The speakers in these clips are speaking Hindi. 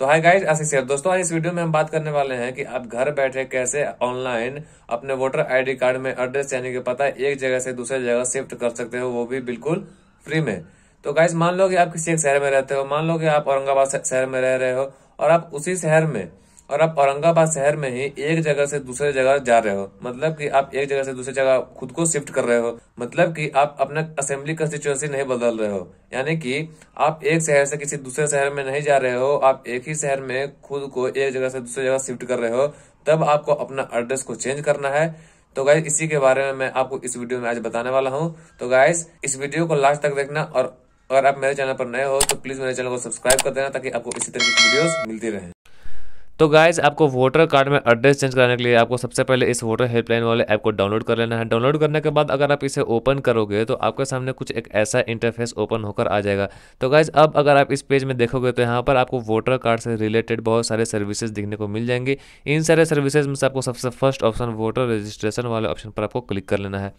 तो हाय गाइस आशीष यार दोस्तों आज इस वीडियो में हम बात करने वाले हैं कि आप घर बैठे कैसे ऑनलाइन अपने वोटर आईडी कार्ड में एड्रेस यानी कि पता एक जगह से दूसरे जगह शिफ्ट कर सकते हो वो भी बिल्कुल फ्री में तो गाइस मान लो कि आप किसी एक शहर में रहते हो मान लो कि आप औरंगाबाद शहर में रह रहे हो और आप उसी शहर में और आप औरंगाबाद शहर में ही एक जगह से दूसरे जगह जा रहे हो मतलब कि आप एक जगह से दूसरी जगह खुद को शिफ्ट कर रहे हो मतलब कि आप अपना असेंबली कंस्टिट्यूएंसी नहीं बदल रहे हो यानी कि आप एक शहर से किसी दूसरे शहर में नहीं जा रहे हो आप एक ही शहर में खुद को एक जगह से दूसरी जगह शिफ्ट कर रहे हो तब आपको अपना एड्रेस को चेंज करना है तो गाइस इसी के बारे में मैं आपको इस वीडियो में आज बताने वाला हूँ तो गाइस इस वीडियो को लास्ट तक देखना और अगर आप मेरे चैनल पर नए हो तो प्लीज मेरे चैनल को सब्सक्राइब कर देना ताकि आपको इसी तरह की वीडियोस मिलती रहे तो गाइज आपको वोटर कार्ड में एड्रेस चेंज कराने के लिए आपको सबसे पहले इस वोटर हेल्पलाइन वाले ऐप को डाउनलोड कर लेना है डाउनलोड करने के बाद अगर आप इसे ओपन करोगे तो आपके सामने कुछ एक ऐसा इंटरफेस ओपन होकर आ जाएगा तो गाइज अब अगर आप इस पेज में देखोगे तो यहाँ पर आपको वोटर कार्ड से रिलेटेड बहुत सारे सर्विसेज दिखने को मिल जाएंगे इन सारे सर्विसेज में से आपको सबसे फर्स्ट ऑप्शन वोटर रजिस्ट्रेशन वाले ऑप्शन पर आपको क्लिक कर लेना है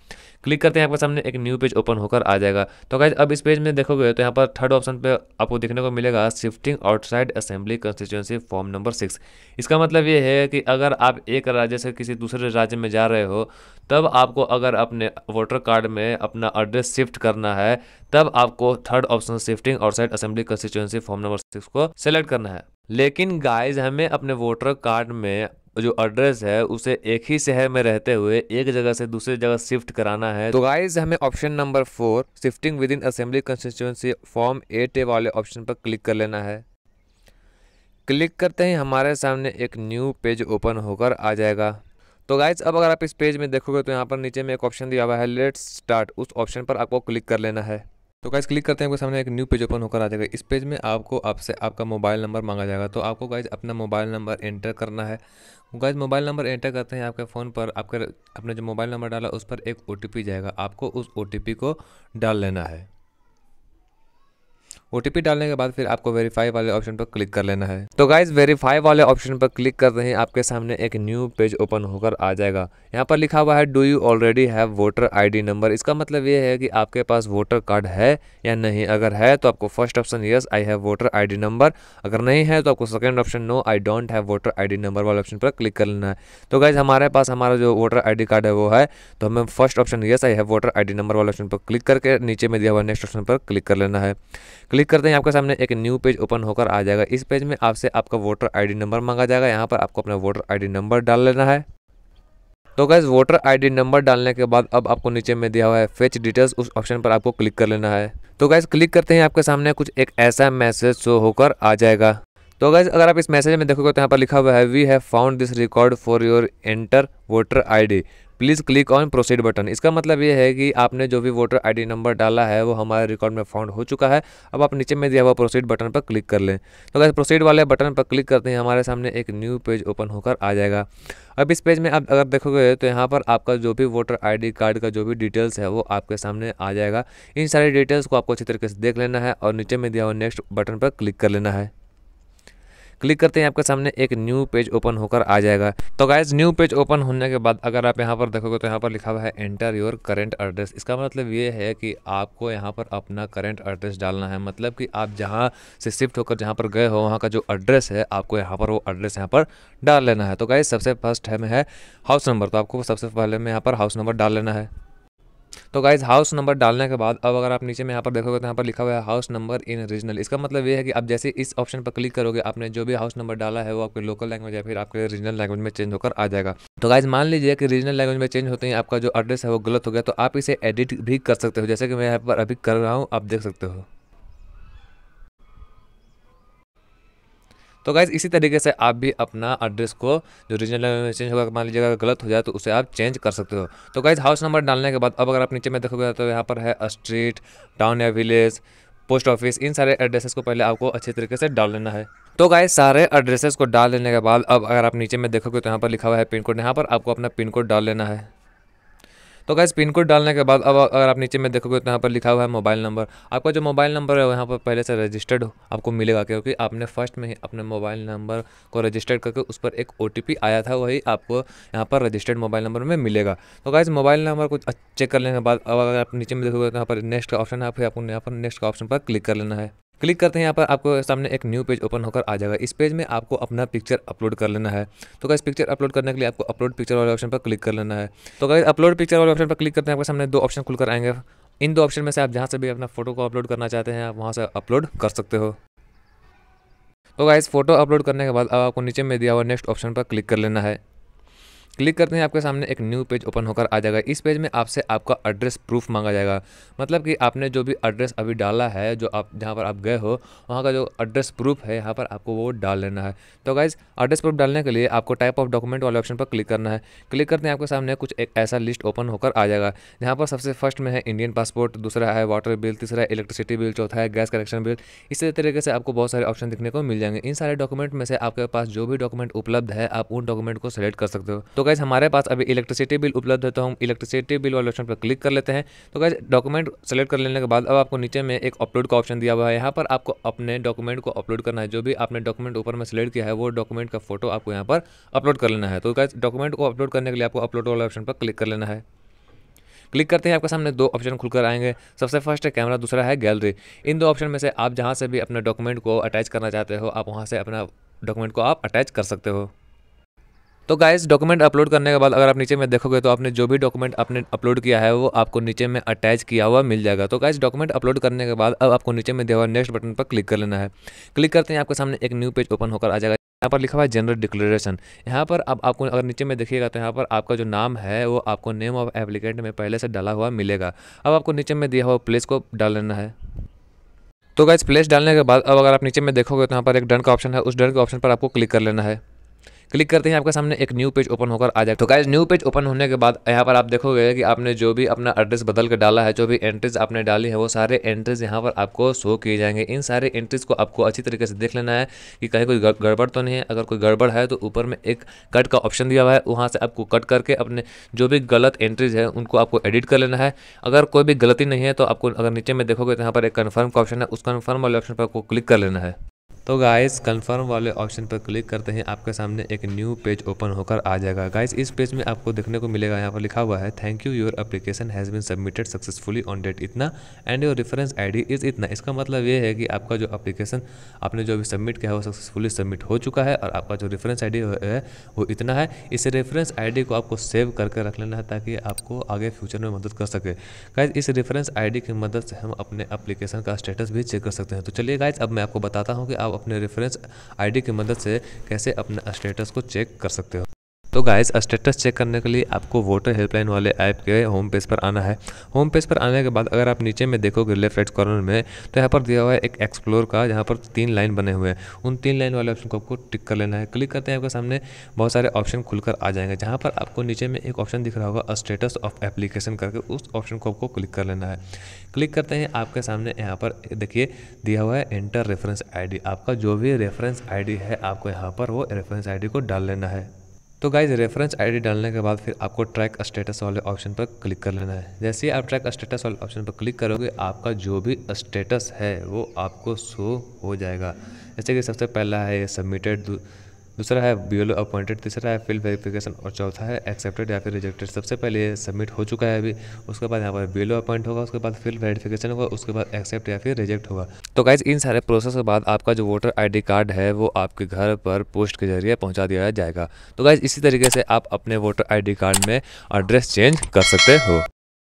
क्लिक करते हैं आपके सामने एक न्यू पेज ओपन होकर आ जाएगा तो गाइज अब इस पेज में देखोगे तो यहाँ पर थर्ड ऑप्शन पर आपको देखने को मिलेगा shifting outside assembly constituency form number six इसका मतलब ये है कि अगर आप एक राज्य से किसी दूसरे राज्य में जा रहे हो तब आपको अगर अपने वोटर कार्ड में अपना एड्रेस शिफ्ट करना है तब आपको third option shifting outside assembly constituency form number six को सेलेक्ट करना है लेकिन गाइज हमें अपने वोटर कार्ड में जो एड्रेस है उसे एक ही शहर में रहते हुए एक जगह से दूसरी जगह शिफ्ट कराना है तो गाइज हमें option number four shifting within assembly constituency form eight A वाले ऑप्शन पर क्लिक कर लेना है क्लिक करते ही हमारे सामने एक न्यू पेज ओपन होकर आ जाएगा तो गाइज अब अगर आप इस पेज में देखोगे तो यहाँ पर नीचे में एक ऑप्शन दिया हुआ है लेट्स स्टार्ट उस ऑप्शन पर आपको क्लिक कर लेना है तो गाइज क्लिक करते हैं आपके सामने एक न्यू पेज ओपन होकर आ जाएगा इस पेज में आपको आपसे आपका मोबाइल नंबर मांगा जाएगा तो आपको गाइज अपना मोबाइल नंबर एंटर करना है गाइज मोबाइल नंबर एंटर करते हैं आपके फ़ोन पर आपके अपने जो मोबाइल नंबर डाला उस पर एक ओ जाएगा आपको उस ओ को डाल लेना है ओ डालने के बाद फिर आपको वेरीफाई वाले ऑप्शन पर क्लिक कर लेना है तो गाइज वेरीफाई वाले ऑप्शन पर क्लिक रहे हैं आपके सामने एक न्यू पेज ओपन होकर आ जाएगा यहाँ पर लिखा हुआ है do you already have voter ID number इसका मतलब ये है कि आपके पास वोटर कार्ड है या नहीं अगर है तो आपको first option yes I have voter I number अगर नहीं है तो आपको second option no I don't have voter I number वाले ऑप्शन पर क्लिक कर लेना है तो गाइज हमारे पास हमारा जो वोटर आई कार्ड है वो है तो हमें first option yes I have voter I number वाले ऑप्शन पर क्लिक करके नीचे में दिया हुआ नेक्स्ट ऑप्शन पर क्लिक कर लेना है क्लिक क्लिक करते हैं आपके सामने एक न्यू पेज ओपन होकर आ जाएगा इस पेज में आपसे आपका वोटर आईडी नंबर मांगा जाएगा यहाँ पर आपको अपना वोटर आईडी नंबर डाल लेना है तो गैस वोटर आईडी नंबर डालने के बाद अब आपको नीचे में दिया हुआ है फेच डिटेल्स उस ऑप्शन पर आपको क्लिक कर लेना है तो गैस क्लिक करते हैं आपके सामने कुछ एक ऐसा मैसेज शो होकर आ जाएगा तो गैस अगर आप इस मैसेज में देखोगे तो यहाँ पर लिखा हुआ है we have found this record for your enter voter I please click on proceed button इसका मतलब ये है कि आपने जो भी वोटर आईडी नंबर डाला है वो हमारे रिकॉर्ड में फाउंड हो चुका है अब आप नीचे में दिया हुआ प्रोसीड बटन पर क्लिक कर लें तो अगर प्रोसीड वाले बटन पर क्लिक करते हैं हमारे सामने एक न्यू पेज ओपन होकर आ जाएगा अब इस पेज में आप अगर देखोगे तो यहाँ पर आपका जो भी वोटर आईडी कार्ड का जो भी डिटेल्स है वो आपके सामने आ जाएगा इन सारी डिटेल्स को आपको अच्छी तरीके से देख लेना है और नीचे में दिया हुआ नेक्स्ट बटन पर क्लिक कर लेना है क्लिक करते हैं आपके सामने एक न्यू पेज ओपन होकर आ जाएगा तो गाइज न्यू पेज ओपन होने के बाद अगर आप यहाँ पर देखोगे तो यहाँ पर लिखा हुआ है एंटर योर करेंट एड्रेस इसका मतलब ये है कि आपको यहाँ पर अपना करेंट एड्रेस डालना है मतलब कि आप जहाँ से शिफ्ट होकर जहाँ पर गए हो वहाँ का जो एड्रेस है आपको यहाँ पर वो एड्रेस यहाँ पर डाल लेना है तो गाइज सबसे फर्स्ट है है हाउस नंबर तो आपको सबसे पहले में यहाँ पर हाउस नंबर डाल लेना है तो गाइज हाउस नंबर डालने के बाद अब अगर आप नीचे में यहाँ पर देखोगे तो यहाँ पर लिखा हुआ है हाउस नंबर इन रीजनल इसका मतलब ये है कि आप जैसे इस ऑप्शन पर क्लिक करोगे आपने जो भी हाउस नंबर डाला है वो आपके लोकल लैंग्वेज या फिर आपके रीजनल लैंग्वेज में चेंज होकर आ जाएगा तो गाइज मान लीजिए कि रीजनल लैंग्वेज में चेंज होते ही आपका जो एड्रेस है वो गलत हो गया तो आप इसे एडिट भी कर सकते हो जैसे कि मैं यहाँ पर अभी कर रहा हूँ आप देख सकते हो तो गाइज इसी तरीके से आप भी अपना एड्रेस को जो रीजनल में चेंज होगा मान लीजिएगा अगर गलत हो जाए तो उसे आप चेंज कर सकते हो तो गाइज हाउस नंबर डालने के बाद अब अगर आप नीचे में देखोगे तो यहाँ पर है स्ट्रीट टाउन या विलेज पोस्ट ऑफिस इन सारे एड्रेसेस को पहले आपको अच्छे तरीके से डाल लेना है तो गाय सारे एड्रेसेस को डाल लेने के बाद अब अगर आप नीचे में देखोगे तो यहाँ पर लिखा हुआ है पिन कोड यहाँ पर आपको अपना पिन कोड डाल लेना है तो गैस पिन कोड डालने के बाद अब अगर आप नीचे में देखोगे तो यहाँ पर लिखा हुआ है मोबाइल नंबर आपका जो मोबाइल नंबर है यहाँ पर पहले से रजिस्टर्ड आपको मिलेगा क्योंकि आपने फर्स्ट में ही अपने मोबाइल नंबर को रजिस्टर्ड करके उस पर एक ओ आया था वही आपको यहाँ पर रजिस्टर्ड मोबाइल नंबर में मिलेगा तो गैस मोबाइल नंबर को चेक कर लेने के बाद अब अगर आप नीचे में देखोगे तो यहाँ पर नेक्स्ट का ऑप्शन है आपको यहाँ पर नेक्स्ट का ऑप्शन पर क्लिक कर लेना है क्लिक करते हैं यहाँ पर आपको सामने एक न्यू पेज ओपन होकर आ जाएगा इस पेज में आपको अपना पिक्चर अपलोड कर लेना है तो कैसे पिक्चर अपलोड करने के लिए आपको अपलोड पिक्चर वाले ऑप्शन पर क्लिक कर लेना है तो कैसे अपलोड पिक्चर वाले ऑप्शन पर क्लिक करते हैं आपके सामने दो ऑप्शन खुलकर आएंगे इन दो ऑप्शन में से आप जहाँ से भी अपना फोटो को अपलोड करना चाहते हैं आप वहाँ से अपलोड कर सकते हो तो गाइस फोटो अपलोड करने के बाद अब आपको नीचे में दिया हुआ नेक्स्ट ऑप्शन पर क्लिक कर लेना है क्लिक करते हैं आपके सामने एक न्यू पेज ओपन होकर आ जाएगा इस पेज में आपसे आपका एड्रेस प्रूफ मांगा जाएगा मतलब कि आपने जो भी एड्रेस अभी डाला है जो आप जहाँ पर आप गए हो वहाँ का जो एड्रेस प्रूफ है यहाँ पर आपको वो डाल लेना है तो गाइज एड्रेस प्रूफ डालने के लिए आपको टाइप ऑफ डॉक्यूमेंट वाले ऑप्शन पर क्लिक करना है क्लिक करते हैं आपके सामने कुछ एक ऐसा लिस्ट ओपन होकर आ जाएगा यहाँ पर सबसे फर्स्ट में है इंडियन पासपोर्ट दूसरा है वाटर बिल तीसरा है इलेक्ट्रिसिटी बिल चौथा है गैस कनेक्शन बिल इसी तरीके से आपको बहुत सारे ऑप्शन दिखने को मिल जाएंगे इन सारे डॉक्यूमेंट में से आपके पास जो भी डॉक्यूमेंट उपलब्ध है आप उन डॉक्यूमेंट को सेलेक्ट कर सकते हो तो तो गैस हमारे पास अभी इलेक्ट्रिसिटी बिल उपलब्ध है तो हम इलेक्ट्रिसिटी बिल वाले ऑप्शन पर क्लिक कर लेते हैं तो गैस डॉक्यूमेंट सेलेक्ट कर लेने के बाद अब आपको नीचे में एक अपलोड का ऑप्शन दिया हुआ है यहाँ पर आपको अपने डॉक्यूमेंट को अपलोड करना है जो भी आपने डॉक्यूमेंट ऊपर में सेलेक्ट किया है वो डॉक्यूमेंट का फोटो आपको यहाँ पर अपलोड कर लेना है तो गैस डॉक्यूमेंट को अपलोड करने के लिए आपको अपलोड वाले ऑप्शन पर क्लिक कर लेना है क्लिक करते हैं आपके सामने दो ऑप्शन खुलकर आएंगे सबसे फर्स्ट है कैमरा दूसरा है गैलरी इन दो ऑप्शन में से आप जहाँ से भी अपने डॉक्यूमेंट को अटैच करना चाहते हो आप वहाँ से अपना डॉक्यूमेंट को आप अटैच कर सकते हो तो गाइस डॉक्यूमेंट अपलोड करने के बाद अगर आप नीचे में देखोगे तो आपने जो भी डॉक्यूमेंट आपने अपलोड किया है वो आपको नीचे में अटैच किया हुआ मिल जाएगा तो गाइस डॉक्यूमेंट अपलोड करने के बाद अब आपको नीचे में दिया हुआ नेक्स्ट बटन पर क्लिक कर लेना है क्लिक करते हैं आपके सामने एक न्यू पेज ओपन होकर आ जाएगा यहाँ पर लिखा हुआ है जनरल डिक्लेरेशन यहाँ पर आप आपको अगर नीचे में देखिएगा तो यहाँ पर आपका जो नाम है वो आपको नेम ऑफ एप्लीकेंट में पहले से डाला हुआ मिलेगा अब आपको नीचे में दिया हुआ प्लेस को डाल लेना है तो गाइज प्लेस डालने के बाद अब अगर आप नीचे में देखोगे तो यहाँ पर एक डन का ऑप्शन है उस डन के ऑप्शन पर आपको क्लिक कर लेना है क्लिक करते हैं आपके सामने एक न्यू पेज ओपन होकर आ जाए तो गाइज न्यू पेज ओपन होने के बाद यहाँ पर आप देखोगे कि आपने जो भी अपना एड्रेस बदल कर डाला है जो भी एंट्रीज आपने डाली है वो सारे एंट्रीज यहाँ पर आपको शो किए जाएंगे इन सारे एंट्रीज को आपको अच्छी तरीके से देख लेना है कि कहीं कोई गड़बड़ तो नहीं है अगर कोई गड़बड़ है तो ऊपर में एक कट का ऑप्शन दिया हुआ है वहाँ से आपको कट करके अपने जो भी गलत एंट्रीज है उनको आपको एडिट कर लेना है अगर कोई भी गलती नहीं है तो आपको अगर नीचे में देखोगे तो यहाँ पर एक कन्फर्म का ऑप्शन है उस कन्फर्म वाले ऑप्शन पर आपको क्लिक कर लेना है तो गाइस कंफर्म वाले ऑप्शन पर क्लिक करते हैं आपके सामने एक न्यू पेज ओपन होकर आ जाएगा गाइस इस पेज में आपको देखने को मिलेगा यहाँ पर लिखा हुआ है thank you your application has been submitted successfully on date इतना and your reference ID is इतना इसका मतलब ये है कि आपका जो अपलीकेशन आपने जो अभी सबमिट किया है वो सक्सेसफुली सबमिट हो चुका है और आपका जो रेफरेंस आई है वो इतना है इस रेफरेंस आई को आपको सेव करके रख लेना है ताकि आपको आगे फ्यूचर में मदद कर सके गाइज इस रेफरेंस आई की मदद से हम अपने अपलीकेशन का स्टेटस भी चेक कर सकते हैं तो चलिए गाइज अब मैं आपको बताता हूँ कि आप अपने रेफरेंस आईडी की मदद से कैसे अपने स्टेटस को चेक कर सकते हो तो गाइज स्टेटस चेक करने के लिए आपको वोटर हेल्पलाइन वाले ऐप के होम पेज पर आना है होम पेज पर आने के बाद अगर आप नीचे में देखोगे लेफ्ट राइट कॉर्नर में तो यहाँ पर दिया हुआ है एक एक्सप्लोर का जहाँ पर तीन लाइन बने हुए हैं उन तीन लाइन वाले ऑप्शन को आपको टिक कर लेना है क्लिक करते हैं आपके सामने बहुत सारे ऑप्शन खुलकर आ जाएंगे जहाँ पर आपको नीचे में एक ऑप्शन दिख रहा होगा स्टेटस ऑफ एप्लीकेशन करके उस ऑप्शन को आपको क्लिक कर लेना है क्लिक करते हैं आपके सामने यहाँ पर देखिए दिया हुआ है एंटर रेफरेंस आई आपका जो भी रेफरेंस आई है आपको यहाँ पर वो रेफरेंस आई को डाल लेना है तो गाइज रेफरेंस आईडी डालने के बाद फिर आपको ट्रैक स्टेटस वाले ऑप्शन पर क्लिक कर लेना है जैसे ही आप ट्रैक स्टेटस वाले ऑप्शन पर क्लिक करोगे आपका जो भी स्टेटस है वो आपको शो हो जाएगा जैसे कि सबसे पहला है सबमिटेड दूसरा है बी अपॉइंटेड तीसरा है फील्ड वेरिफिकेशन और चौथा है एक्सेप्टेड या फिर रिजेक्टेड सबसे पहले ये सबमिट हो चुका है अभी उसके बाद यहाँ पर बी अपॉइंट होगा उसके बाद फील्ड वेरिफिकेशन होगा उसके बाद एक्सेप्ट या फिर रिजेक्ट होगा तो गाइज इन सारे प्रोसेस के बाद आपका जो वोटर आई कार्ड है वो आपके घर पर पोस्ट के जरिए पहुँचा दिया जाएगा तो गाइज इसी तरीके से आप अपने वोटर आई कार्ड में एड्रेस चेंज कर सकते हो